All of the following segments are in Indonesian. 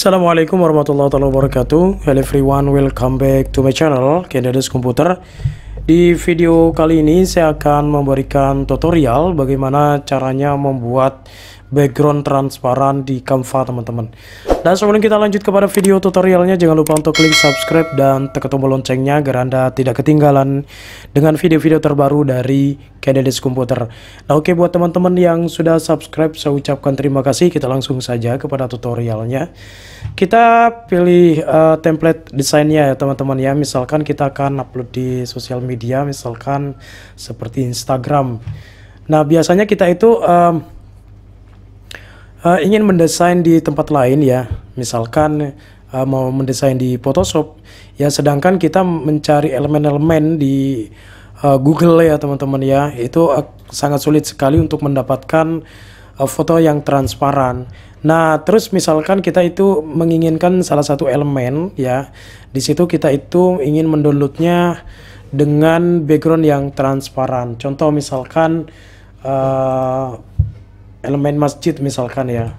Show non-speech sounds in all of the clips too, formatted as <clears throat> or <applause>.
Assalamualaikum warahmatullahi wabarakatuh Hello everyone, welcome back to my channel Kendedes Komputer Di video kali ini saya akan memberikan tutorial Bagaimana caranya membuat background transparan di Canva teman-teman dan sebelum kita lanjut kepada video tutorialnya, jangan lupa untuk klik subscribe dan tekan tombol loncengnya agar Anda tidak ketinggalan dengan video-video terbaru dari Candidates Komputer. Nah oke, buat teman-teman yang sudah subscribe, saya ucapkan terima kasih. Kita langsung saja kepada tutorialnya. Kita pilih uh, template desainnya ya teman-teman ya. Misalkan kita akan upload di sosial media, misalkan seperti Instagram. Nah biasanya kita itu... Um, uh, ingin mendesain di tempat lain ya, misalkan uh, mau mendesain di Photoshop, ya sedangkan kita mencari elemen-elemen di uh, Google ya teman-teman ya, itu uh, sangat sulit sekali untuk mendapatkan uh, foto yang transparan. Nah, terus misalkan kita itu menginginkan salah satu elemen ya, di situ kita itu ingin mendownloadnya dengan background yang transparan. Contoh misalkan uh, elemen masjid misalkan ya.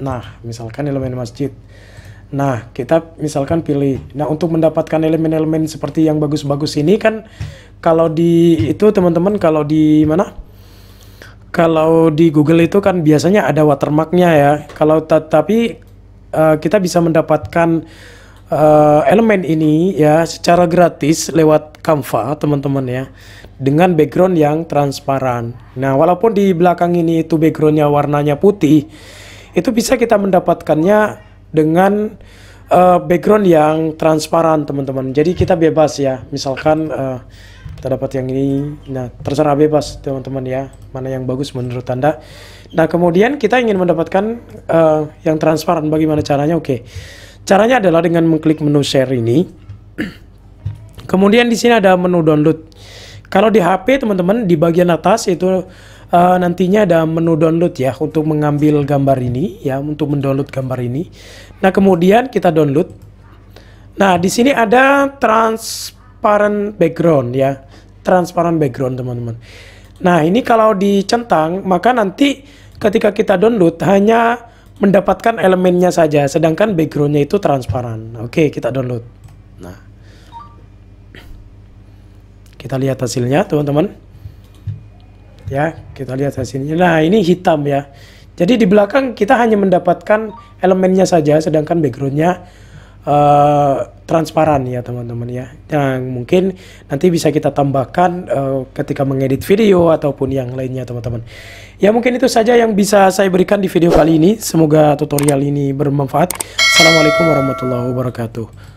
Nah, misalkan elemen masjid. Nah, kita misalkan pilih. Nah, untuk mendapatkan elemen-elemen seperti yang bagus-bagus ini kan kalau di itu teman-teman kalau di mana? Kalau di Google itu kan biasanya ada watermarknya ya. Kalau tetapi uh, eh, kita bisa mendapatkan uh, elemen ini ya secara gratis lewat Canva teman-teman ya dengan background yang transparan. Nah walaupun di belakang ini itu backgroundnya warnanya putih itu bisa kita mendapatkannya dengan uh, background yang transparan teman-teman. Jadi kita bebas ya misalkan uh, kita dapat yang ini. Nah, terserah bebas teman-teman ya, mana yang bagus menurut Anda. Nah, kemudian kita ingin mendapatkan uh, yang transparan bagaimana caranya? Oke. Okay. Caranya adalah dengan mengklik menu share ini. <clears throat> Kemudian di sini ada menu download. Kalau di HP teman-teman di bagian atas itu uh, nantinya ada menu download ya untuk mengambil gambar ini ya untuk mendownload gambar ini. Nah kemudian kita download. Nah di sini ada transparent background ya transparent background teman-teman. Nah ini kalau dicentang maka nanti ketika kita download hanya mendapatkan elemennya saja, sedangkan backgroundnya itu transparan. Oke, kita download. Nah, kita lihat hasilnya, teman-teman. Ya, kita lihat hasilnya. Nah, ini hitam ya. Jadi di belakang kita hanya mendapatkan elemennya saja, sedangkan backgroundnya uh, transparan ya teman-teman ya. Yang mungkin nanti bisa kita tambahkan uh, ketika mengedit video ataupun yang lainnya teman-teman. Ya mungkin itu saja yang bisa saya berikan di video kali ini. Semoga tutorial ini bermanfaat. Assalamualaikum warahmatullahi wabarakatuh.